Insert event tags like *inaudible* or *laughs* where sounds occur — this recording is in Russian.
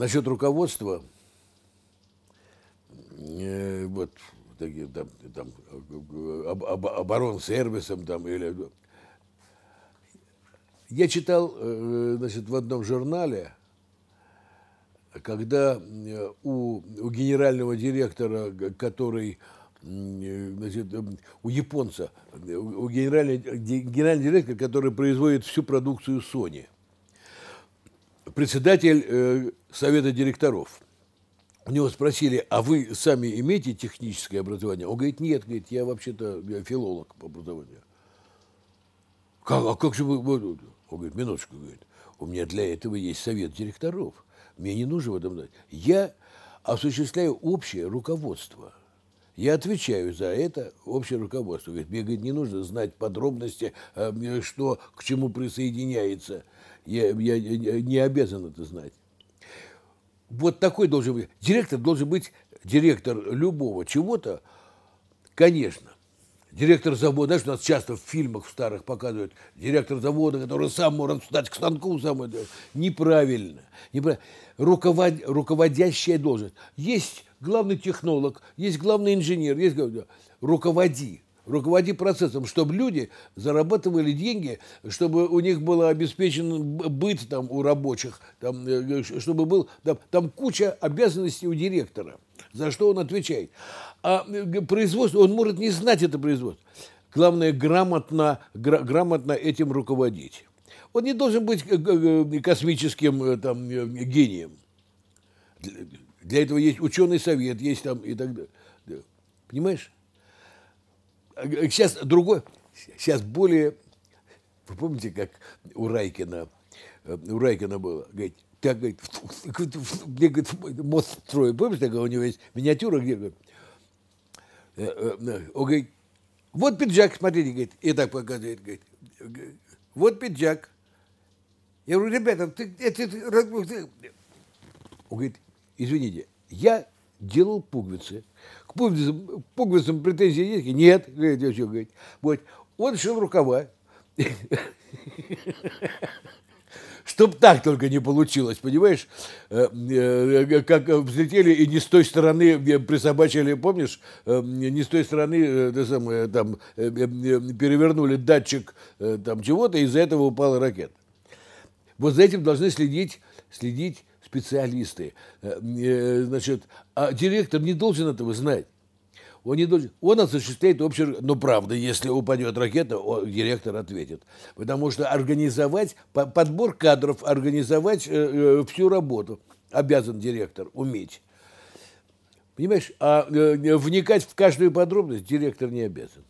Насчет руководства, э, вот такие там, там об, об, оборонсервисом там или я читал, э, значит, в одном журнале, когда э, у, у генерального директора, который значит, у японца, э, у генерального, генерального директора, который производит всю продукцию Sony – председатель э, совета директоров. У него спросили, а вы сами имеете техническое образование? Он говорит, нет, говорит, я вообще-то я филолог по образованию. Как, а как же вы... Он говорит, минуточку, говорит, у меня для этого есть совет директоров. Мне не нужно в этом знать. Я осуществляю общее руководство – я отвечаю за это общее руководство. Говорит, мне говорит, не нужно знать подробности, э, что к чему присоединяется. Я, я, не обязан это знать. Вот такой должен быть. Директор должен быть директор любого чего-то, конечно директор завода, знаешь, у нас часто в фильмах в старых показывают, директор завода, который сам может встать к станку, сам это. Неправильно. неправильно. Руковод, руководящая должность. Есть главный технолог, есть главный инженер, есть руководи. Руководи процессом, чтобы люди зарабатывали деньги, чтобы у них был обеспечен быт там, у рабочих, там, э, э, чтобы был там, там куча обязанностей у директора за что он отвечает. А э, производство, он может не знать это производство. Главное, грамотно, гра- грамотно этим руководить. Он не должен быть э, космическим э, там, гением. Для этого есть ученый совет, есть там и так далее. Понимаешь? А, сейчас другой, сейчас более... Вы помните, как у Райкина, у Райкина было? Говорит, я, говорю, где, говорит, мост строим, помнишь, такая у него есть миниатюра, где, говорит, э, э, э, он говорит, вот пиджак, смотрите, говорит, и так показывает, говорит, вот пиджак. Я говорю, ребята, ты, это, ты, Он говорит, извините, я делал пуговицы. К пуговицам, пуговицам претензий есть? Нет, говорит, я все, говорит. Вот, он шил рукава. *laughs* Чтоб так только не получилось, понимаешь? Э, э, э, как взлетели и не с той стороны присобачили, помнишь? Не с той стороны там, перевернули датчик там чего-то, из-за этого упала ракета. Вот за этим должны следить, следить специалисты. Значит, а директор не должен этого знать. Он, не должен, он осуществляет общую... Но ну, правда, если упадет ракета, он, директор ответит. Потому что организовать, подбор кадров, организовать э, э, всю работу обязан директор уметь. Понимаешь, а э, вникать в каждую подробность директор не обязан.